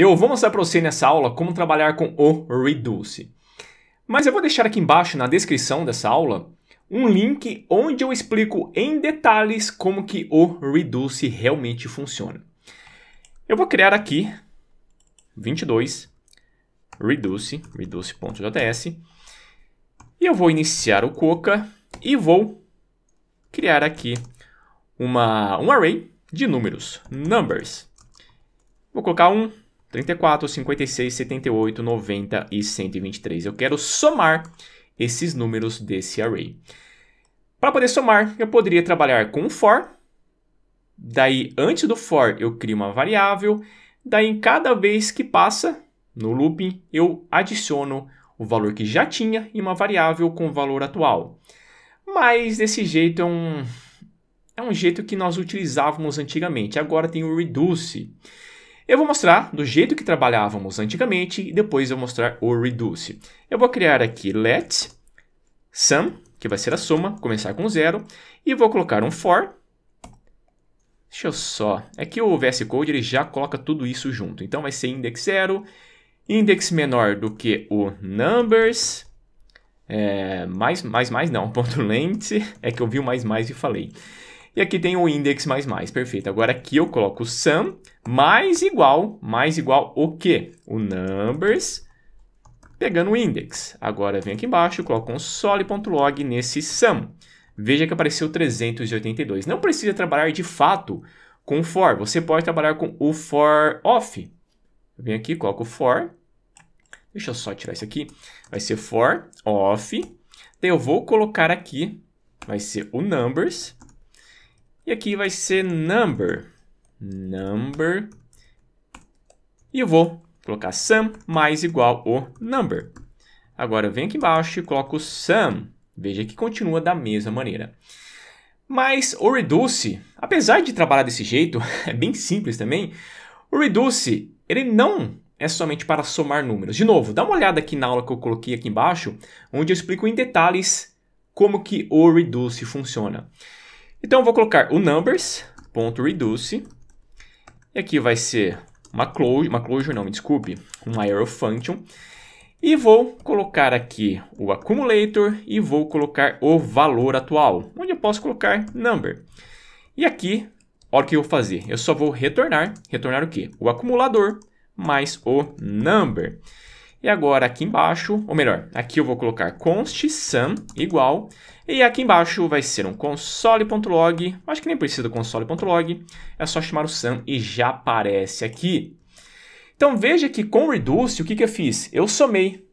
Eu vou mostrar para você nessa aula como trabalhar com o Reduce. Mas eu vou deixar aqui embaixo na descrição dessa aula um link onde eu explico em detalhes como que o Reduce realmente funciona. Eu vou criar aqui 22 reduce, reduce.js e eu vou iniciar o Coca e vou criar aqui uma, um array de números, numbers. Vou colocar um 34, 56, 78, 90 e 123. Eu quero somar esses números desse array. Para poder somar, eu poderia trabalhar com um for. Daí, antes do for, eu crio uma variável. Daí, cada vez que passa no looping, eu adiciono o valor que já tinha e uma variável com o valor atual. Mas desse jeito é um, é um jeito que nós utilizávamos antigamente. Agora tem o reduce. Eu vou mostrar do jeito que trabalhávamos antigamente e depois eu vou mostrar o reduce. Eu vou criar aqui let sum, que vai ser a soma, começar com zero, e vou colocar um for. Deixa eu só. É que o VS Code ele já coloca tudo isso junto. Então vai ser index 0, index menor do que o numbers, é, mais, mais, mais não, ponto length, é que eu vi o mais, mais e falei. E aqui tem o index mais mais, perfeito. Agora aqui eu coloco sum mais igual, mais igual o quê? O numbers pegando o index. Agora vem aqui embaixo, coloco console.log nesse sum. Veja que apareceu 382. Não precisa trabalhar de fato com for, você pode trabalhar com o for off. Vem venho aqui, coloco for, deixa eu só tirar isso aqui, vai ser for off, daí eu vou colocar aqui, vai ser o numbers, e aqui vai ser number. Number. E eu vou colocar sum mais igual o number. Agora eu venho aqui embaixo e coloco sum. Veja que continua da mesma maneira. Mas o reduce, apesar de trabalhar desse jeito, é bem simples também, o reduce, ele não é somente para somar números. De novo, dá uma olhada aqui na aula que eu coloquei aqui embaixo, onde eu explico em detalhes como que o reduce funciona. Então eu vou colocar o numbers.reduce. E aqui vai ser uma closure, uma closure não, me desculpe, uma arrow function. E vou colocar aqui o accumulator e vou colocar o valor atual, onde eu posso colocar number. E aqui, olha o que eu vou fazer. Eu só vou retornar, retornar o quê? O acumulador mais o number. E agora aqui embaixo, ou melhor, aqui eu vou colocar const sum igual. E aqui embaixo vai ser um console.log. Acho que nem precisa do console.log. É só chamar o sum e já aparece aqui. Então veja que com reduce, o que, que eu fiz? Eu somei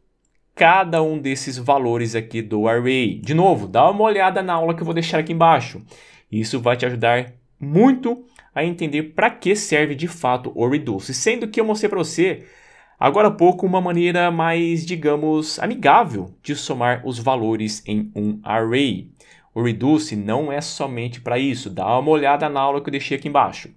cada um desses valores aqui do array. De novo, dá uma olhada na aula que eu vou deixar aqui embaixo. Isso vai te ajudar muito a entender para que serve de fato o reduce. Sendo que eu mostrei para você Agora há pouco, uma maneira mais, digamos, amigável de somar os valores em um array. O Reduce não é somente para isso, dá uma olhada na aula que eu deixei aqui embaixo.